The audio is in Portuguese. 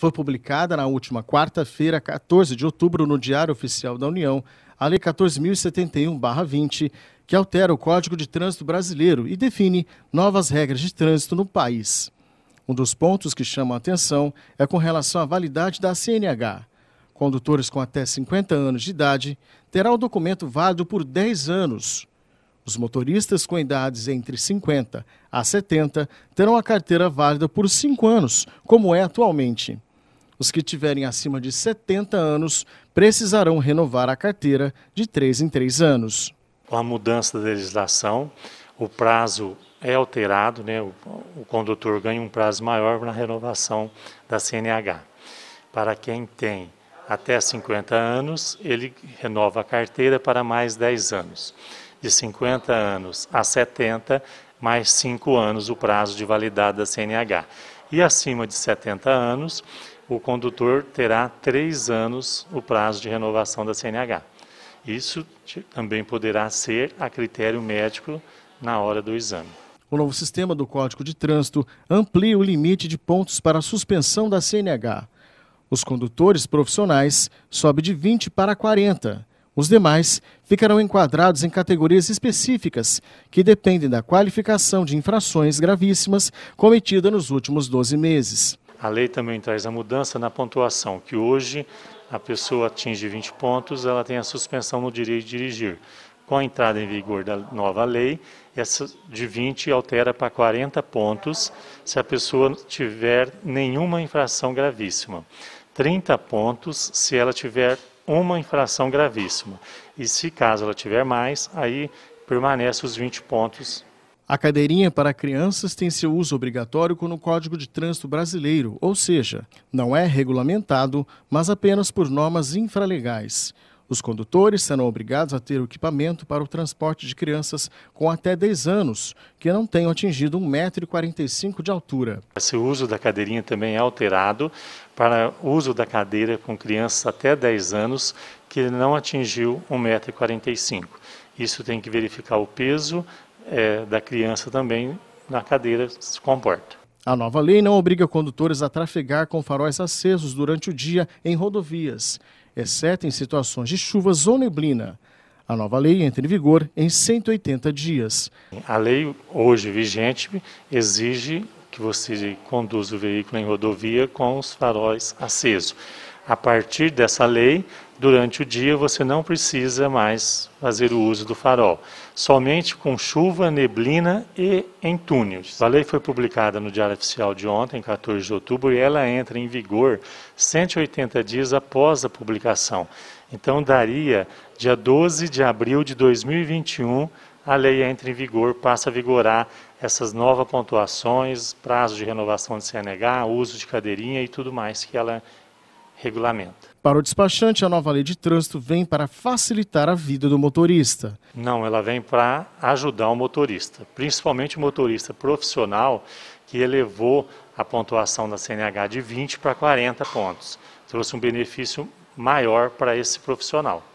foi publicada na última quarta-feira, 14 de outubro, no Diário Oficial da União, a Lei 14.071-20, que altera o Código de Trânsito Brasileiro e define novas regras de trânsito no país. Um dos pontos que chama a atenção é com relação à validade da CNH. Condutores com até 50 anos de idade terão o documento válido por 10 anos. Os motoristas com idades entre 50 a 70 terão a carteira válida por 5 anos, como é atualmente. Os que tiverem acima de 70 anos precisarão renovar a carteira de 3 em 3 anos. Com a mudança da legislação, o prazo é alterado, né? o, o condutor ganha um prazo maior na renovação da CNH. Para quem tem até 50 anos, ele renova a carteira para mais 10 anos. De 50 anos a 70, mais 5 anos o prazo de validade da CNH. E acima de 70 anos, o condutor terá três anos o prazo de renovação da CNH. Isso também poderá ser a critério médico na hora do exame. O novo sistema do Código de Trânsito amplia o limite de pontos para a suspensão da CNH. Os condutores profissionais sobe de 20 para 40. Os demais ficarão enquadrados em categorias específicas, que dependem da qualificação de infrações gravíssimas cometida nos últimos 12 meses. A lei também traz a mudança na pontuação, que hoje a pessoa atinge 20 pontos, ela tem a suspensão no direito de dirigir. Com a entrada em vigor da nova lei, essa de 20 altera para 40 pontos se a pessoa tiver nenhuma infração gravíssima. 30 pontos se ela tiver uma infração gravíssima. E se caso ela tiver mais, aí permanece os 20 pontos a cadeirinha para crianças tem seu uso obrigatório no Código de Trânsito Brasileiro, ou seja, não é regulamentado, mas apenas por normas infralegais. Os condutores serão obrigados a ter o equipamento para o transporte de crianças com até 10 anos, que não tenham atingido 1,45m de altura. Esse uso da cadeirinha também é alterado para uso da cadeira com crianças até 10 anos que não atingiu 1,45m. Isso tem que verificar o peso, é, da criança também na cadeira se comporta. A nova lei não obriga condutores a trafegar com faróis acesos durante o dia em rodovias, exceto em situações de chuvas ou neblina. A nova lei entra em vigor em 180 dias. A lei hoje vigente exige que você conduza o veículo em rodovia com os faróis acesos a partir dessa lei, durante o dia você não precisa mais fazer o uso do farol, somente com chuva, neblina e em túneis. A lei foi publicada no Diário Oficial de ontem, 14 de outubro, e ela entra em vigor 180 dias após a publicação. Então daria dia 12 de abril de 2021 a lei entra em vigor, passa a vigorar essas novas pontuações, prazo de renovação de CNH, uso de cadeirinha e tudo mais que ela regulamenta. Para o despachante, a nova lei de trânsito vem para facilitar a vida do motorista. Não, ela vem para ajudar o motorista, principalmente o motorista profissional que elevou a pontuação da CNH de 20 para 40 pontos. Trouxe um benefício maior para esse profissional.